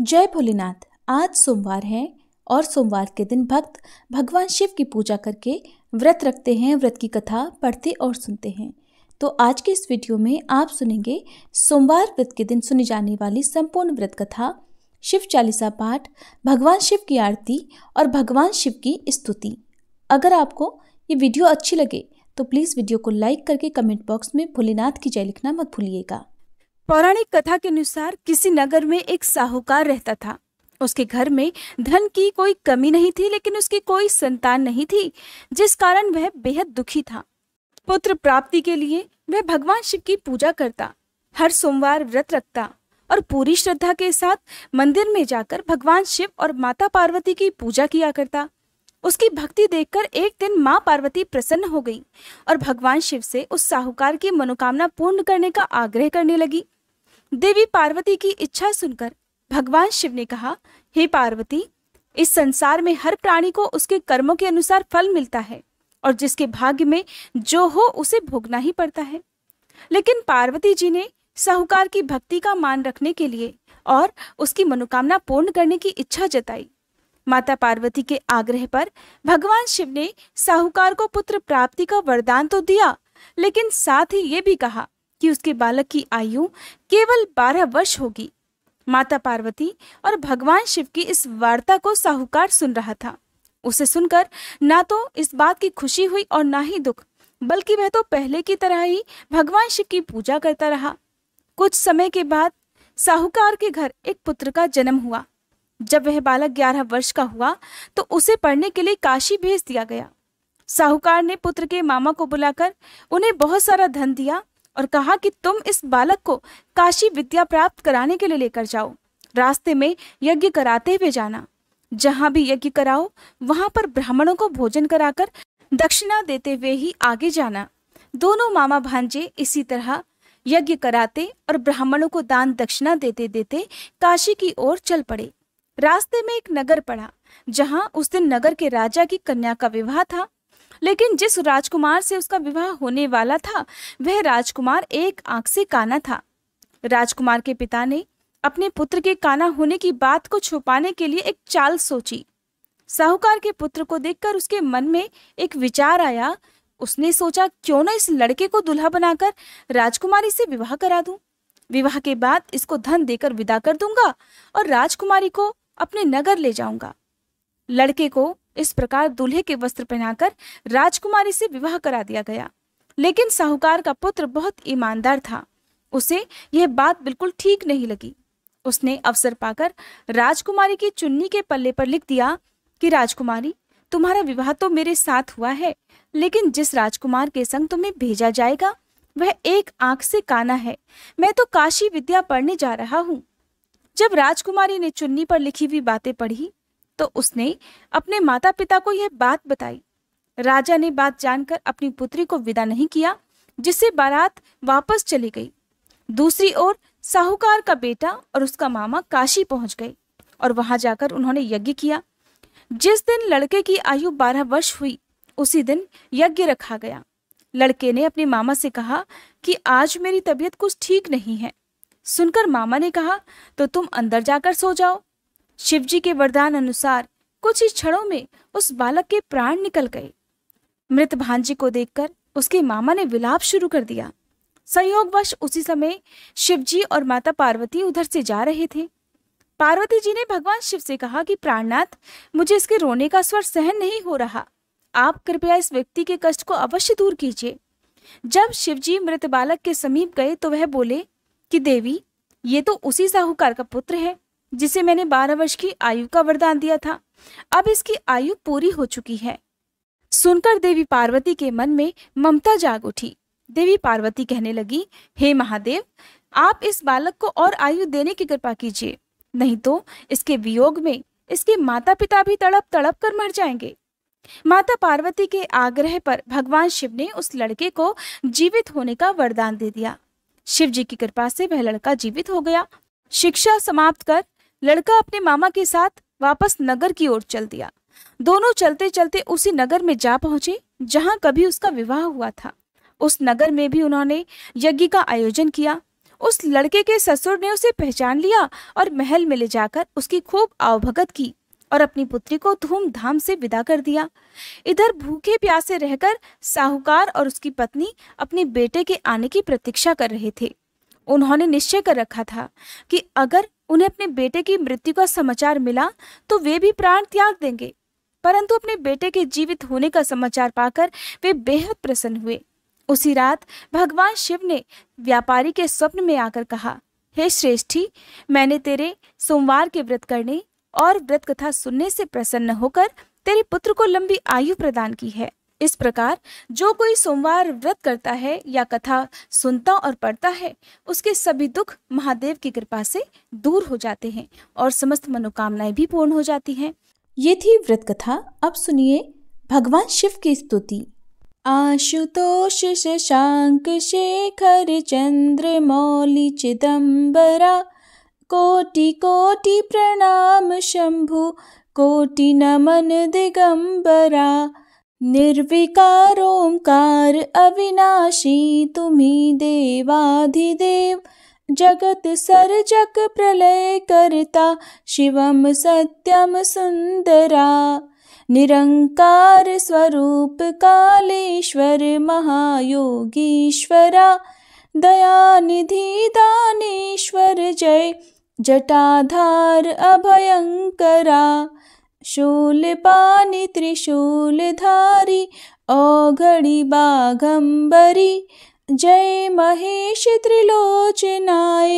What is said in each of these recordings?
जय भोलेनाथ आज सोमवार है और सोमवार के दिन भक्त भगवान शिव की पूजा करके व्रत रखते हैं व्रत की कथा पढ़ते और सुनते हैं तो आज के इस वीडियो में आप सुनेंगे सोमवार व्रत के दिन सुनी जाने वाली संपूर्ण व्रत कथा शिव चालीसा पाठ भगवान शिव की आरती और भगवान शिव की स्तुति अगर आपको ये वीडियो अच्छी लगे तो प्लीज़ वीडियो को लाइक करके कमेंट बॉक्स में भोलेनाथ की जय लिखना मत भूलिएगा पौराणिक कथा के अनुसार किसी नगर में एक साहूकार रहता था उसके घर में धन की कोई कमी नहीं थी लेकिन उसकी कोई संतान नहीं थी जिस कारण वह बेहद दुखी था पुत्र प्राप्ति के लिए वह भगवान शिव की पूजा करता हर सोमवार व्रत रखता और पूरी श्रद्धा के साथ मंदिर में जाकर भगवान शिव और माता पार्वती की पूजा किया करता उसकी भक्ति देखकर एक दिन माँ पार्वती प्रसन्न हो गई और भगवान शिव से उस साहूकार की मनोकामना पूर्ण करने का आग्रह करने लगी देवी पार्वती की इच्छा सुनकर भगवान शिव ने कहा हे पार्वती इस संसार में हर प्राणी को उसके कर्मों के अनुसार फल मिलता है और जिसके भाग्य में जो हो उसे भोगना ही पड़ता है लेकिन पार्वती जी ने साहूकार की भक्ति का मान रखने के लिए और उसकी मनोकामना पूर्ण करने की इच्छा जताई माता पार्वती के आग्रह पर भगवान शिव ने साहूकार को पुत्र प्राप्ति का वरदान तो दिया लेकिन साथ ही ये भी कहा कि उसके बालक की आयु केवल बारह वर्ष होगी माता पार्वती और भगवान शिव की इस वार्ता को साहूकार सुन रहा था उसे सुनकर ना तो इस बात की खुशी हुई और ना ही दुख बल्कि वह तो पहले की तरह ही भगवान शिव की पूजा करता रहा कुछ समय के बाद साहूकार के घर एक पुत्र का जन्म हुआ जब वह बालक ग्यारह वर्ष का हुआ तो उसे पढ़ने के लिए काशी भेज दिया गया साहूकार ने पुत्र के मामा को बुलाकर उन्हें बहुत सारा धन दिया और कहा कि तुम इस बालक को काशी विद्या प्राप्त कराने के लिए लेकर जाओ रास्ते में यज्ञ कराते हुए जाना जहां भी यज्ञ कराओ वहां पर ब्राह्मणों को भोजन कराकर दक्षिणा देते हुए ही आगे जाना दोनों मामा भांजे इसी तरह यज्ञ कराते और ब्राह्मणों को दान दक्षिणा देते देते काशी की ओर चल पड़े रास्ते में एक नगर पड़ा जहां उस दिन नगर के राजा की कन्या का विवाह था लेकिन जिस राजकुमार से उसका विवाह होने वाला था वह राजकुमार एक आंख से काना था राजकुमार के पिता ने अपने पुत्र के काना होने की बात को छुपाने के लिए एक चाल सोची साहूकार के पुत्र को देखकर उसके मन में एक विचार आया उसने सोचा क्यों ना इस लड़के को दुल्हा बनाकर राजकुमारी से विवाह करा दूं विवाह के बाद इसको धन देकर विदा कर दूंगा और राजकुमारी को अपने नगर ले जाऊंगा लड़के को इस प्रकार दूल्हे के वस्त्र पहनाकर राजकुमारी से विवाह करा दिया गया लेकिन साहूकार का पुत्र बहुत ईमानदार था उसे यह बात बिल्कुल ठीक नहीं लगी उसने अवसर पाकर राजकुमारी की चुन्नी के पल्ले पर लिख दिया कि राजकुमारी तुम्हारा विवाह तो मेरे साथ हुआ है लेकिन जिस राजकुमार के संग तुम्हें भेजा जाएगा वह एक आंख से काना है मैं तो काशी विद्या पढ़ने जा रहा हूँ जब राजकुमारी ने चुन्नी पर लिखी हुई बातें पढ़ी तो उसने अपने माता पिता को यह बात बताई राजा ने बात जानकर अपनी पुत्री को विदा नहीं किया जिससे बारात वापस चली गई दूसरी ओर साहूकार का बेटा और उसका मामा काशी पहुंच गए और वहां जाकर उन्होंने यज्ञ किया जिस दिन लड़के की आयु बारह वर्ष हुई उसी दिन यज्ञ रखा गया लड़के ने अपने मामा से कहा कि आज मेरी तबीयत कुछ ठीक नहीं है सुनकर मामा ने कहा तो तुम अंदर जाकर सो जाओ शिवजी के वरदान अनुसार कुछ ही क्षणों में उस बालक के प्राण निकल गए मृत भांजी को देखकर उसके मामा ने विलाप शुरू कर दिया संयोगवश उसी समय शिवजी और माता पार्वती उधर से जा रहे थे पार्वती जी ने भगवान शिव से कहा कि प्राणनाथ मुझे इसके रोने का स्वर सहन नहीं हो रहा आप कृपया इस व्यक्ति के कष्ट को अवश्य दूर कीजिए जब शिवजी मृत बालक के समीप गए तो वह बोले कि देवी ये तो उसी साहूकार का पुत्र है जिसे मैंने बारह वर्ष की आयु का वरदान दिया था अब इसकी आयु पूरी हो चुकी है सुनकर देवी पार्वती के मन में ममता जाग उठी देवी पार्वती कहने लगी हे महादेव आप इस बालक को और आयु देने की कृपा कीजिए नहीं तो इसके वियोग में इसके माता पिता भी तड़प तड़प कर मर जाएंगे माता पार्वती के आग्रह पर भगवान शिव ने उस लड़के को जीवित होने का वरदान दे दिया शिव जी की कृपा से वह लड़का जीवित हो गया शिक्षा समाप्त कर लड़का अपने मामा के साथ वापस नगर की ओर चल दिया दोनों चलते चलते उसी नगर में जा पहुंचे जहां कभी उसका विवाह हुआ था उस नगर में भी उन्होंने यज्ञ का आयोजन किया उस लड़के के ससुर ने उसे पहचान लिया और महल में ले जाकर उसकी खूब आवभगत की और अपनी पुत्री को धूमधाम से विदा कर दिया इधर भूखे प्यासे रहकर साहूकार और उसकी पत्नी अपने बेटे के आने की प्रतीक्षा कर रहे थे उन्होंने निश्चय कर रखा था कि अगर उन्हें अपने बेटे की मृत्यु का समाचार मिला तो वे भी प्राण त्याग देंगे परंतु अपने बेटे के जीवित होने का समाचार पाकर वे बेहद प्रसन्न हुए उसी रात भगवान शिव ने व्यापारी के स्वप्न में आकर कहा हे श्रेष्ठी मैंने तेरे सोमवार के व्रत करने और व्रत कथा सुनने से प्रसन्न होकर तेरे पुत्र को लंबी आयु प्रदान की है इस प्रकार जो कोई सोमवार व्रत करता है या कथा सुनता और पढ़ता है उसके सभी दुख महादेव की कृपा से दूर हो जाते हैं और समस्त मनोकामनाएं भी पूर्ण हो जाती हैं ये थी व्रत कथा अब सुनिए भगवान शिव की स्तुति आशुतोष शशांक शेखर चंद्र मौली चिदम्बरा कोटि कोटि प्रणाम शंभु कोटि नमन दिगंबरा निर्विकारोंकार अविनाशी तुम्ही देवाधिदेव जगत सर्जक प्रलय करता शिवम सत्यम सुंदरा निरंकार स्वरूप कालेश्वर महायोगीश्वरा निधि दानेश्वर जय जटाधार अभयंकरा शूल पानि त्रिशूलधारी औघड़ी बाघंबरी जय महेश त्रिलोचनाय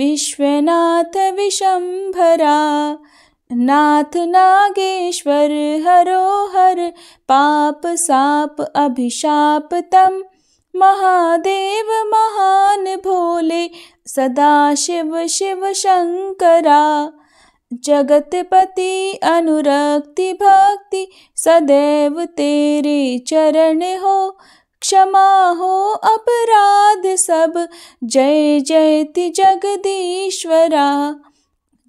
विश्वनाथ विशंभरा नाथ नागेश्वर हर पाप साप अभिशाप तम महादेव महान भोले सदा शिव शिव शंकरा जगतपति अनुरक्ति भक्ति सदैव तेरे चरण हो क्षमा हो अपराध सब जय जयति जगदीश्वरा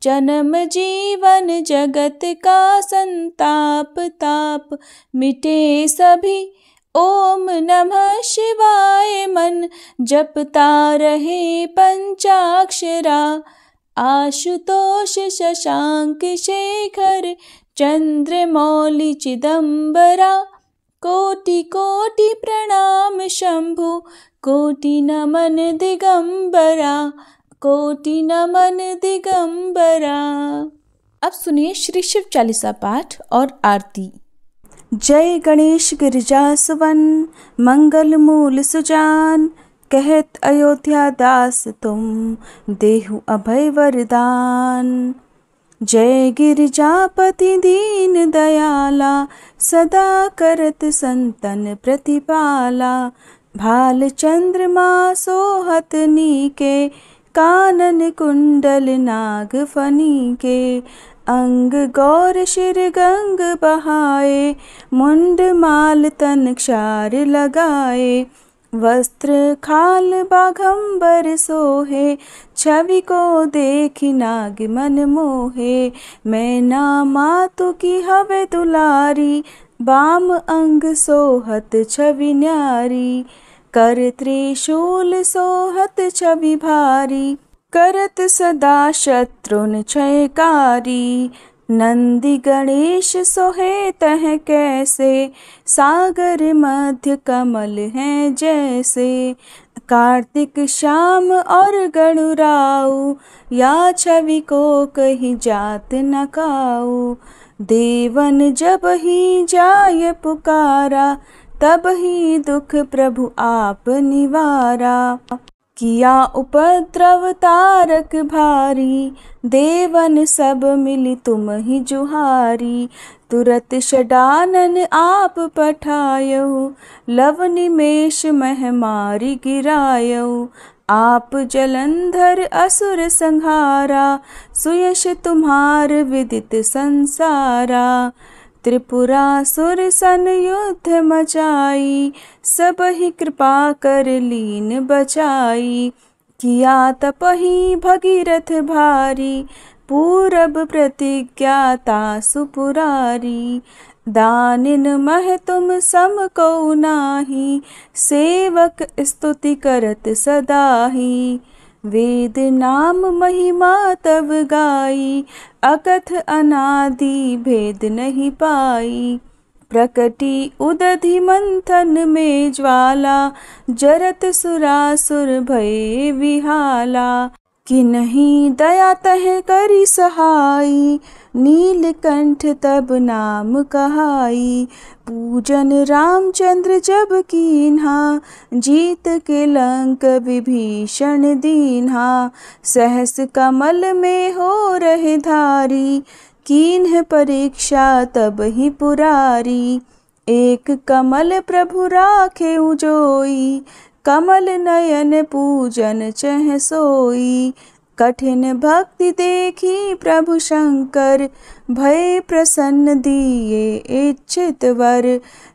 जन्म जीवन जगत का संताप ताप मिटे सभी ओम नमः शिवाय मन जपता रहे पंचाक्षरा आशुतोष शशांक शेखर चंद्र मौलि चिदंबरा कोटि कोटि प्रणाम शंभु कोटि नमन दिगंबरा कोटि नमन दिगंबरा अब सुनिए श्री शिव चालीसा पाठ और आरती जय गणेश गिरिजा सुवन मंगल मूल सुजान कहत अयोध्या दास तुम देहु अभय वरदान जय गिरिजापति दीन दयाला सदा करत संतन प्रतिपाला भाल चंद्रमा सोहत नीके कानन कुंडल नाग फनी के अंग गौर शिर गंग बहाए मुंड माल तन क्षार लगाए वस्त्र खाल बाघम्बर सोहे छवि को देख नाग मन मोहे मैं ना मातु तो की हवे दुलारी बाम अंग सोहत छवि न्यारी कर त्रिशूल सोहत छवि भारी करत सदा शत्रुन छयकारी नंदी गणेश सोहेत है कैसे सागर मध्य कमल हैं जैसे कार्तिक श्याम और गणुराऊ या छवि को कहीं जात न काऊ देवन जब ही जाय पुकारा तब ही दुख प्रभु आप निवारा किया उपद्रव तारक भारी देवन सब मिली तुम ही जुहारी तुरत षडानन आप पठायऊ लव निमेश महमारी गिरायो आप जलंधर असुर संहारा सुयश तुम्हार विदित संसारा सुर सन युद्ध मचाई सब ही कृपा कर लीन बचाई किया तपही भगीरथ भारी पूरब प्रतिज्ञाता सुपुरारी दानिन मह तुम सम को नाही सेवक स्तुति करत सदाही वेद नाम महिमा तब गाई अकथ अनादि भेद नहीं पाई प्रकटी उदधि मंथन में ज्वाला जरत सुरासुर भय विहाला कि नहीं दया तह करी सहाई नीलकंठ तब नाम कहाई पूजन रामचंद्र जब कीन्हा जीत के लंक विभीषण दीन्हा सहस कमल में हो रहे धारी कीन्ह परीक्षा तब ही पुरारी एक कमल प्रभु राखे उजोई कमल नयन पूजन चह सोई कठिन भक्ति देखी प्रभु शंकर भय प्रसन्न दिए इच्छित वर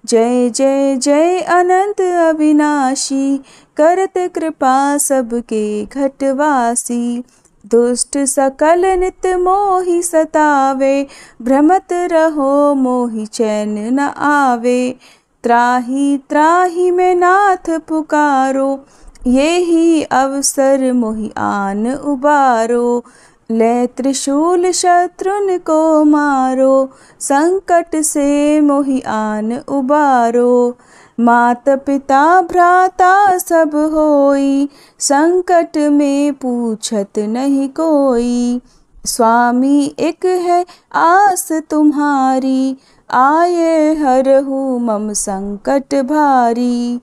जय जय जय अनंत अविनाशी करत कृपा सबके घटवासी दुष्ट सकल नित मोहि सतावे भ्रमत रहो मोहि चैन न आवे त्राही त्राही में नाथ पुकारो ये ही अवसर आन उबारो ले त्रिशूल शत्रुन को मारो संकट से आन उबारो मात पिता भ्राता सब होई संकट में पूछत नहीं कोई स्वामी एक है आस तुम्हारी आये हूँ मम संकट भारी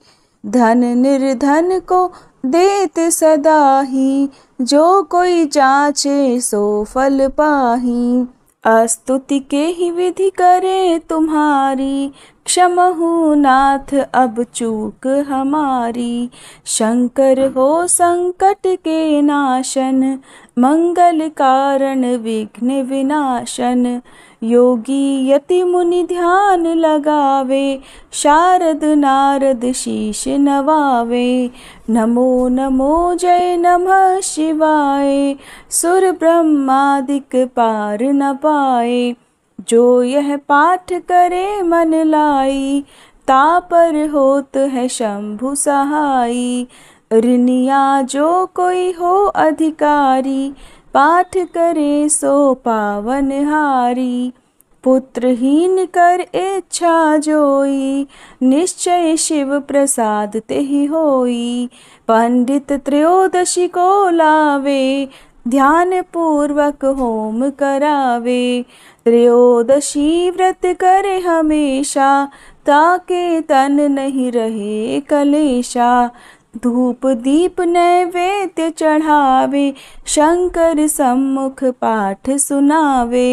धन निर्धन को देत सदा ही जो कोई जाचे सो फल पाही अस्तुति के ही विधि करे तुम्हारी क्षम नाथ अब चूक हमारी शंकर हो संकट के नाशन मंगल कारण विघ्न विनाशन योगी यति मुनि ध्यान लगावे शारद नारद शीश नवावे नमो नमो जय नमः शिवाय सुर ब्रह्मादिक पार न पाए जो यह पाठ करे मन लाई तापर होत है शंभु सहाई ऋणिया जो कोई हो अधिकारी पाठ करे सो पावन हारी पुत्रहीन कर इच्छा जोई निश्चय शिव प्रसाद ते होई पंडित त्रयोदशी को लावे ध्यान पूर्वक होम करावे त्रयोदशी व्रत करे हमेशा ताके तन नहीं रहे कलेशा धूप दीप नैवेद्य चढ़ावे शंकर सम्मुख पाठ सुनावे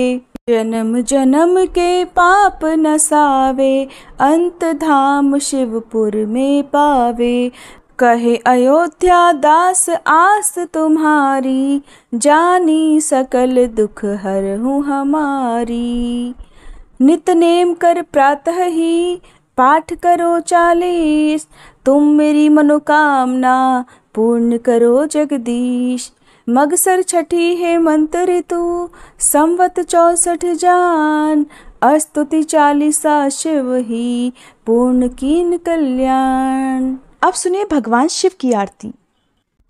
जन्म जन्म के पाप नसावे अंत धाम शिवपुर में पावे कहे अयोध्या दास आस तुम्हारी जानी सकल दुख हर हूँ हमारी नित नेम कर प्रातः ही पाठ करो चालीस तुम मेरी मनोकामना पूर्ण करो जगदीश मगसर छठी मंत्र ऋतु संवत चौसठ जान अस्तुति चालीसा शिव ही पूर्ण कीन कल्याण अब सुनिए भगवान शिव की आरती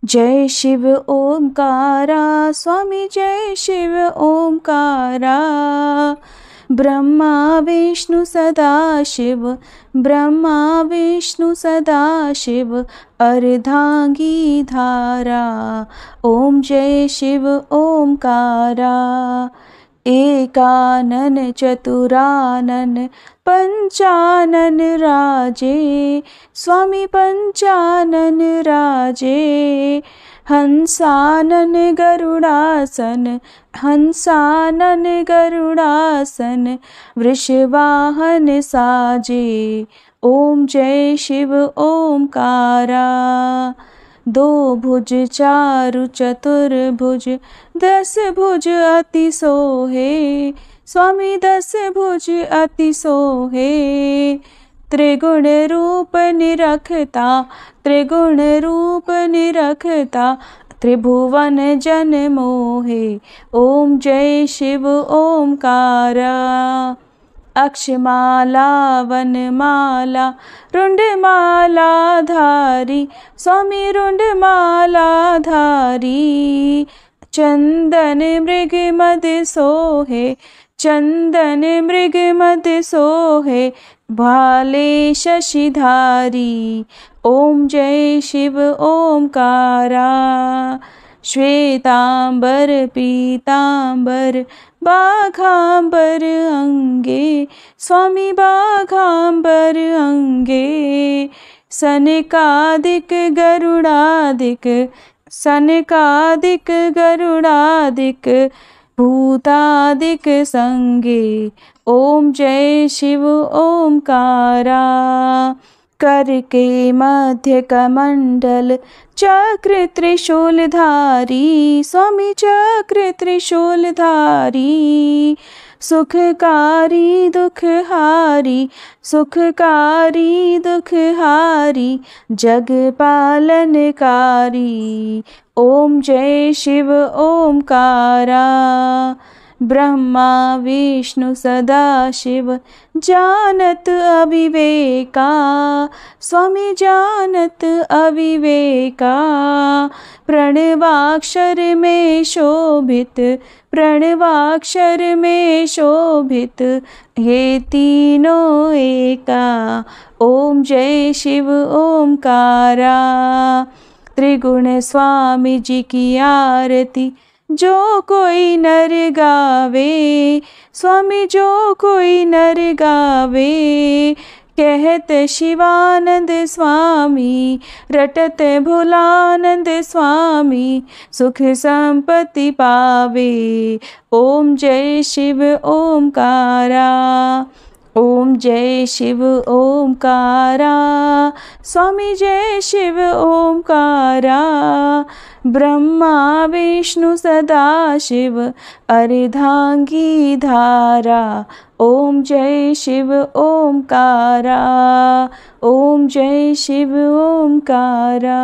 जय शिव ओंकारा स्वामी जय शिव ओंकारा ब्रह्मा विष्णु सदाशिव ब्रह्मा विष्णु सदाशिव अर्धांगी धारा ओम जय शिव ओंकारा एकानन चतुरानन पंचानन राजे स्वामी पंचानन राजे हंसानन गरुड़ासन हंसानन गरुड़ासन वृषवाहन साजे ओम जय शिव कारा दो भुज चारु चतुर्भुज दस भुज अति सोहे स्वामी दस भुज अति सोहे त्रिगुण रूप निरखता त्रिगुण रूप निरखता त्रिभुवन जन मोहे ओम जय शिव ओंकार अक्षमाला वन वनमाला रुण्डमाला धारी स्वामी रुण्डमाला धारी चंदन मृग मद सोहे चंदन मृग मत सोहे भाले शशिधारी ओम जय शिव ओंकारा श्वेतांबर पीतांबर बाघांबर अंगे स्वामी बाघांबर अंगे सनकादिक गरुड़ादिक सनकादिक गरुड़ादिक भूतादिक संगे ओम जय शिव ओमकारा करके मध्य कमंडल चक्र धारी स्वामी चक्र धारी सुखकारी दुखहारी सुखकारी दुखहारी कारी ओम जय शिव ओंकारा ब्रह्मा विष्णु सदाशिव जानत अविवेका स्वामी जानत अविवेका प्रणवाक्षर में शोभित प्रणवाक्षर में शोभित ये तीनों एका ओम जय शिव ओंकारा त्रिगुण स्वामी जी की आरती जो कोई नर गावे स्वामी जो कोई नर गावे कहत शिवानंद स्वामी रटत भोलानंद स्वामी सुख संपत्ति पावे ओम जय शिव ओम कारा ॐ जय शिव ॐकारा स्वामी जय शिव ओंकारा ब्रह्मा विष्णु सदा शिव अरिधाङ्गी धारा ॐ जय शि ॐ जय शिव ॐकारा